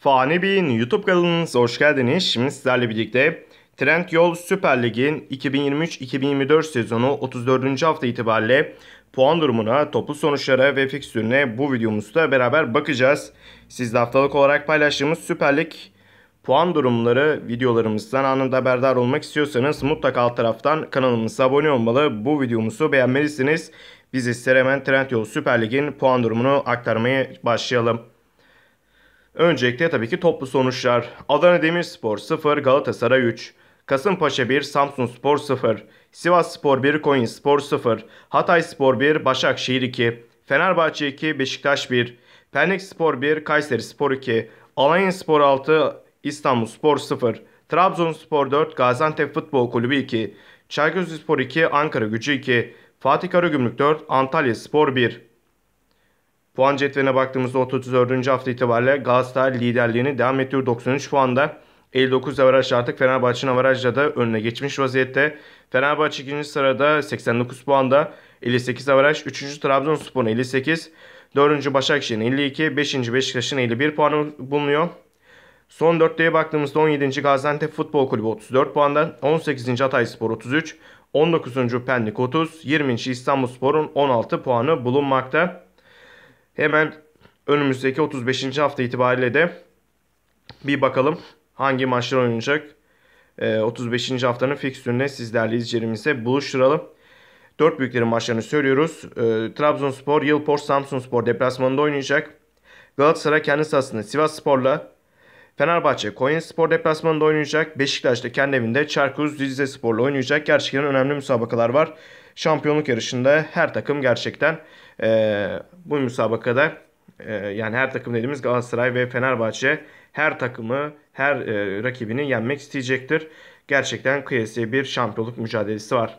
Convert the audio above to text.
Fani Bey'in YouTube kanalınıza hoş geldiniz. Şimdi sizlerle birlikte Trendyol Süper Lig'in 2023-2024 sezonu 34. hafta itibariyle puan durumuna, toplu sonuçlara ve fikstürüne bu videomuzda beraber bakacağız. Sizle haftalık olarak paylaştığımız Süper Lig puan durumları videolarımızdan anında haberdar olmak istiyorsanız mutlaka alt taraftan kanalımıza abone olmalı. Bu videomuzu beğenmelisiniz. Biz ise hemen Trendyol Süper Lig'in puan durumunu aktarmaya başlayalım. Öncelikle tabii ki toplu sonuçlar. Adana Demirspor 0, Galatasaray 3, Kasımpaşa 1, Samsun Spor 0, Sivas Spor 1, Konya Spor 0, Hatay Spor 1, Başakşehir 2, Fenerbahçe 2, Beşiktaş 1, Pendik Spor 1, Kayseri Spor 2, Alanya Spor 6, İstanbul Spor 0, Trabzonspor 4, Gaziantep Futbol Kulübü 2, Çaykurspor 2, Ankara Gücü 2, Fatih Karagümrük 4, Antalya Spor 1. Puan cetveline baktığımızda 34. hafta itibariyle Galatasaray liderliğini devam ettiriyor 93 puanda. 59 avaraj artık Fenerbahçe'nin avarajla da önüne geçmiş vaziyette. Fenerbahçe 2. sırada 89 puanda. 58 avaraj 3. Trabzonspor'un 58. 4. Başakşehir'in 52. 5. Beşiktaş'ın 51 puanı bulunuyor. Son dörtlüğe baktığımızda 17. Gaziantep Futbol Kulübü 34 puanda, 18. Hatay Spor 33, 19. Pendik 30, 20. İstanbul Spor'un 16 puanı bulunmakta. Hemen önümüzdeki 35. hafta itibariyle de bir bakalım hangi maçlar oynayacak. 35. Ee, haftanın fikstürüne sizlerle izleyicilerimize buluşturalım. Dört büyüklerin maçlarını söylüyoruz. Ee, Trabzonspor, Yılpor, Samsunspor deplasmanında oynayacak. Galatasaray kendi sahasında Sivas Spor'la Fenerbahçe Konyaspor deplasmanında oynayacak. Beşiktaş da kendi evinde Çarkuz Rizespor'la oynayacak. Gerçekten önemli müsabakalar var. Şampiyonluk yarışında her takım gerçekten e, bu müsabakada e, yani her takım dediğimiz Galatasaray ve Fenerbahçe her takımı, her e, rakibini yenmek isteyecektir. Gerçekten kıyasiye bir şampiyonluk mücadelesi var.